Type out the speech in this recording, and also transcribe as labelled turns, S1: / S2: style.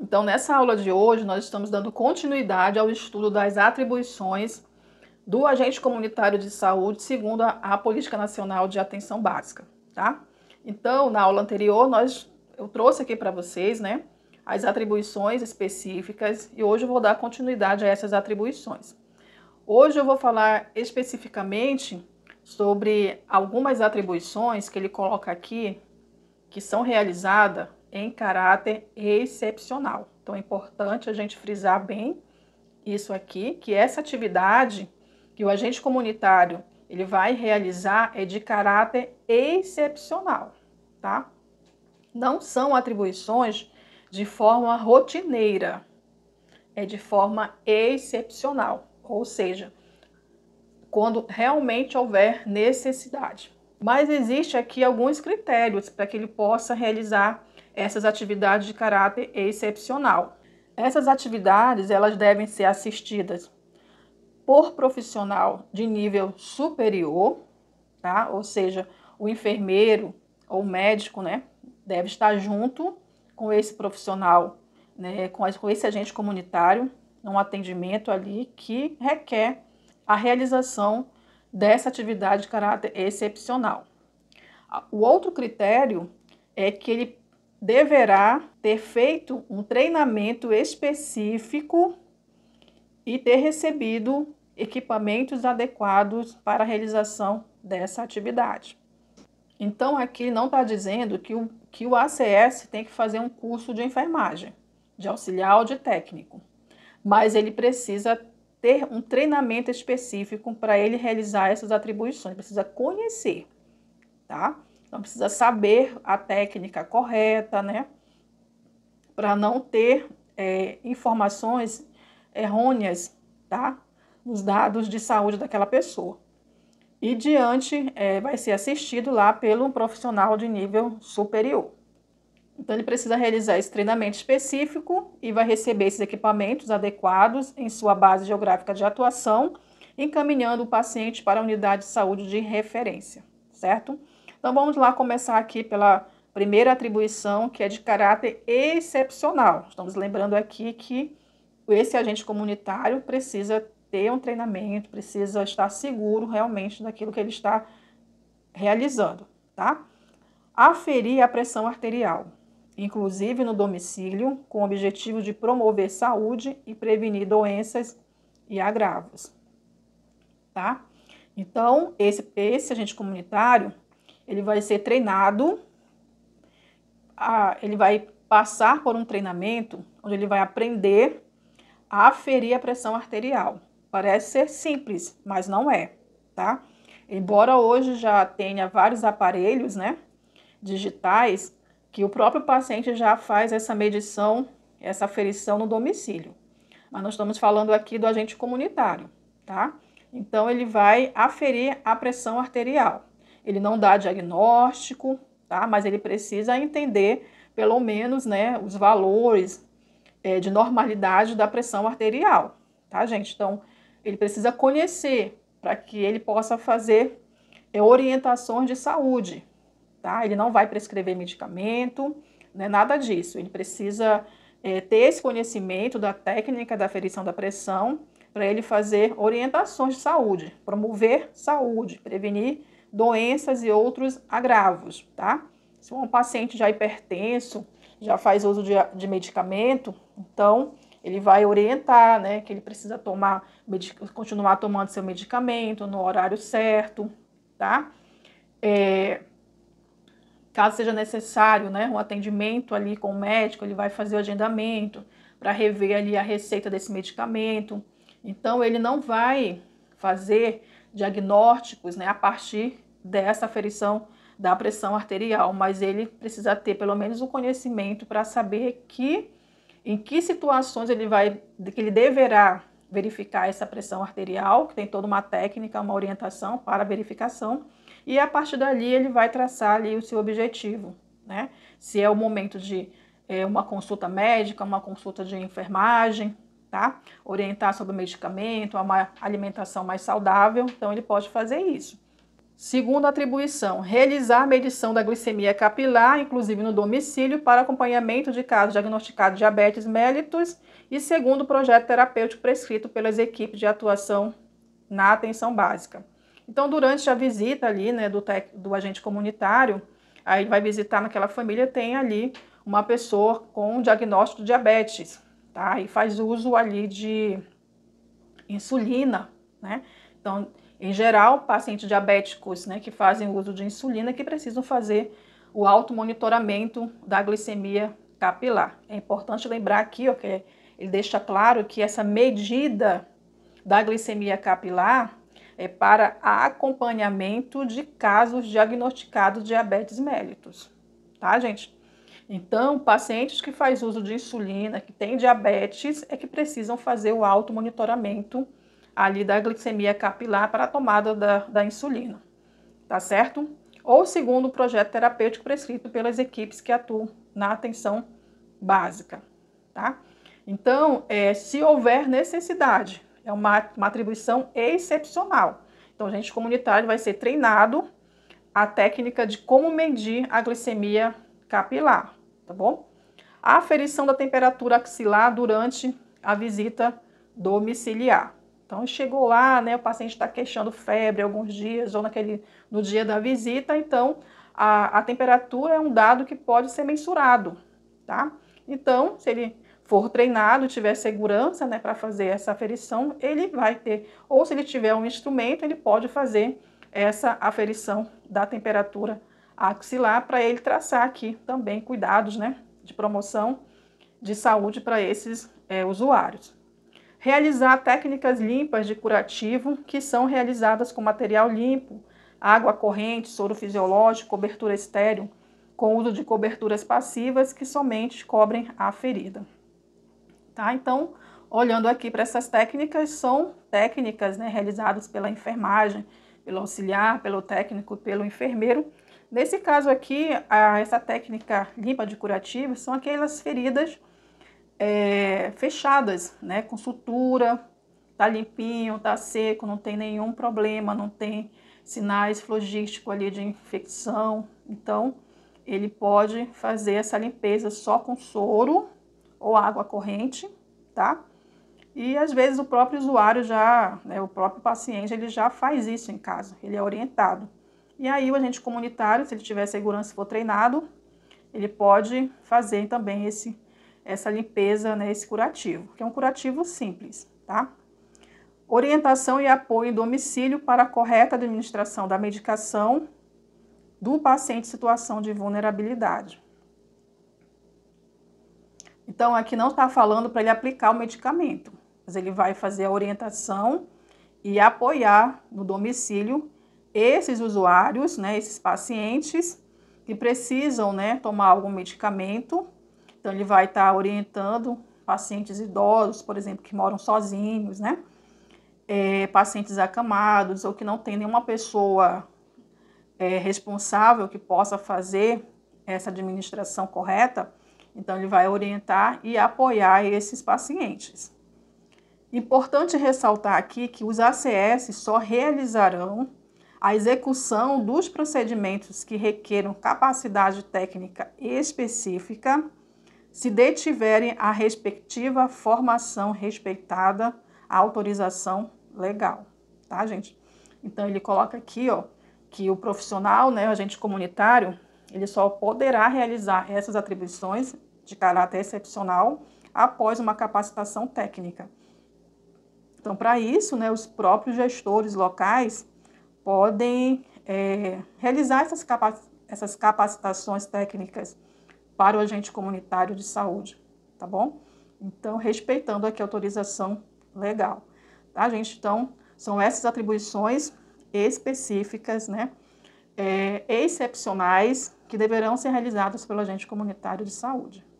S1: Então, nessa aula de hoje, nós estamos dando continuidade ao estudo das atribuições do agente comunitário de saúde segundo a, a Política Nacional de Atenção Básica, tá? Então, na aula anterior, nós eu trouxe aqui para vocês, né, as atribuições específicas e hoje eu vou dar continuidade a essas atribuições. Hoje eu vou falar especificamente sobre algumas atribuições que ele coloca aqui que são realizadas em caráter excepcional. Então é importante a gente frisar bem isso aqui, que essa atividade que o agente comunitário ele vai realizar é de caráter excepcional, tá? Não são atribuições de forma rotineira, é de forma excepcional, ou seja, quando realmente houver necessidade. Mas existe aqui alguns critérios para que ele possa realizar essas atividades de caráter excepcional. Essas atividades elas devem ser assistidas por profissional de nível superior, tá? Ou seja, o enfermeiro ou o médico, né, deve estar junto com esse profissional, né, com, com esse agente comunitário, num atendimento ali que requer a realização dessa atividade de caráter excepcional. O outro critério é que ele deverá ter feito um treinamento específico e ter recebido equipamentos adequados para a realização dessa atividade. Então, aqui não está dizendo que o, que o ACS tem que fazer um curso de enfermagem, de auxiliar ou de técnico, mas ele precisa ter um treinamento específico para ele realizar essas atribuições, precisa conhecer, tá? Então precisa saber a técnica correta, né? Para não ter é, informações errôneas, tá? Nos dados de saúde daquela pessoa. E diante é, vai ser assistido lá pelo profissional de nível superior. Então, ele precisa realizar esse treinamento específico e vai receber esses equipamentos adequados em sua base geográfica de atuação, encaminhando o paciente para a unidade de saúde de referência, certo? Então vamos lá começar aqui pela primeira atribuição, que é de caráter excepcional. Estamos lembrando aqui que esse agente comunitário precisa ter um treinamento, precisa estar seguro realmente daquilo que ele está realizando, tá? Aferir a pressão arterial, inclusive no domicílio, com o objetivo de promover saúde e prevenir doenças e agravos, tá? Então, esse, esse agente comunitário, ele vai ser treinado, a, ele vai passar por um treinamento onde ele vai aprender a aferir a pressão arterial. Parece ser simples, mas não é, tá? Embora hoje já tenha vários aparelhos, né, digitais, que o próprio paciente já faz essa medição, essa aferição no domicílio. Mas nós estamos falando aqui do agente comunitário, tá? Então ele vai aferir a pressão arterial ele não dá diagnóstico, tá? Mas ele precisa entender, pelo menos, né, os valores é, de normalidade da pressão arterial, tá, gente? Então, ele precisa conhecer para que ele possa fazer é, orientações de saúde, tá? Ele não vai prescrever medicamento, né, nada disso. Ele precisa é, ter esse conhecimento da técnica da aferição da pressão para ele fazer orientações de saúde, promover saúde, prevenir doenças e outros agravos, tá? Se um paciente já é hipertenso, já faz uso de, de medicamento, então ele vai orientar, né, que ele precisa tomar, continuar tomando seu medicamento no horário certo, tá? É, caso seja necessário, né, um atendimento ali com o médico, ele vai fazer o agendamento para rever ali a receita desse medicamento. Então ele não vai fazer diagnósticos, né, a partir dessa aferição da pressão arterial, mas ele precisa ter pelo menos um conhecimento para saber que em que situações ele vai que ele deverá verificar essa pressão arterial, que tem toda uma técnica, uma orientação para verificação, e a partir dali ele vai traçar ali o seu objetivo, né? Se é o momento de é, uma consulta médica, uma consulta de enfermagem, tá? Orientar sobre medicamento, uma alimentação mais saudável, então ele pode fazer isso. Segunda atribuição, realizar medição da glicemia capilar, inclusive no domicílio, para acompanhamento de casos diagnosticados de diabetes mellitus e segundo o projeto terapêutico prescrito pelas equipes de atuação na atenção básica. Então, durante a visita ali, né, do, tec, do agente comunitário, aí ele vai visitar naquela família, tem ali uma pessoa com diagnóstico de diabetes, tá? E faz uso ali de insulina, né? Então, em geral, pacientes diabéticos né, que fazem uso de insulina que precisam fazer o automonitoramento da glicemia capilar. É importante lembrar aqui ó, que ele deixa claro que essa medida da glicemia capilar é para acompanhamento de casos diagnosticados de diabetes mellitus, tá, gente? Então, pacientes que fazem uso de insulina, que têm diabetes, é que precisam fazer o automonitoramento monitoramento ali da glicemia capilar para a tomada da, da insulina, tá certo? Ou segundo o projeto terapêutico prescrito pelas equipes que atuam na atenção básica, tá? Então, é, se houver necessidade, é uma, uma atribuição excepcional. Então, o agente comunitário vai ser treinado a técnica de como medir a glicemia capilar, tá bom? A aferição da temperatura axilar durante a visita domiciliar. Então chegou lá, né, o paciente está queixando febre alguns dias ou naquele, no dia da visita, então a, a temperatura é um dado que pode ser mensurado, tá? Então, se ele for treinado, tiver segurança, né, para fazer essa aferição, ele vai ter, ou se ele tiver um instrumento, ele pode fazer essa aferição da temperatura axilar para ele traçar aqui também cuidados, né, de promoção de saúde para esses é, usuários realizar técnicas limpas de curativo, que são realizadas com material limpo, água corrente, soro fisiológico, cobertura estéreo, com uso de coberturas passivas que somente cobrem a ferida. Tá? Então, olhando aqui para essas técnicas, são técnicas né, realizadas pela enfermagem, pelo auxiliar, pelo técnico, pelo enfermeiro. Nesse caso aqui, a, essa técnica limpa de curativo são aquelas feridas é, fechadas, né? Com sutura, tá limpinho, tá seco, não tem nenhum problema, não tem sinais flogísticos ali de infecção. Então, ele pode fazer essa limpeza só com soro ou água corrente, tá? E às vezes o próprio usuário já, né, o próprio paciente, ele já faz isso em casa, ele é orientado. E aí o agente comunitário, se ele tiver segurança e for treinado, ele pode fazer também esse essa limpeza, né, esse curativo, que é um curativo simples, tá? Orientação e apoio em domicílio para a correta administração da medicação do paciente em situação de vulnerabilidade. Então, aqui não está falando para ele aplicar o medicamento, mas ele vai fazer a orientação e apoiar no domicílio esses usuários, né, esses pacientes que precisam né, tomar algum medicamento então, ele vai estar tá orientando pacientes idosos, por exemplo, que moram sozinhos, né? É, pacientes acamados ou que não tem nenhuma pessoa é, responsável que possa fazer essa administração correta. Então, ele vai orientar e apoiar esses pacientes. Importante ressaltar aqui que os ACS só realizarão a execução dos procedimentos que requeram capacidade técnica específica se detiverem a respectiva formação respeitada, a autorização legal, tá, gente? Então ele coloca aqui, ó, que o profissional, né, o agente comunitário, ele só poderá realizar essas atribuições de caráter excepcional após uma capacitação técnica. Então, para isso, né, os próprios gestores locais podem é, realizar essas, capac essas capacitações técnicas para o agente comunitário de saúde, tá bom? Então, respeitando aqui a autorização legal, tá, gente? Então, são essas atribuições específicas, né, é, excepcionais, que deverão ser realizadas pelo agente comunitário de saúde.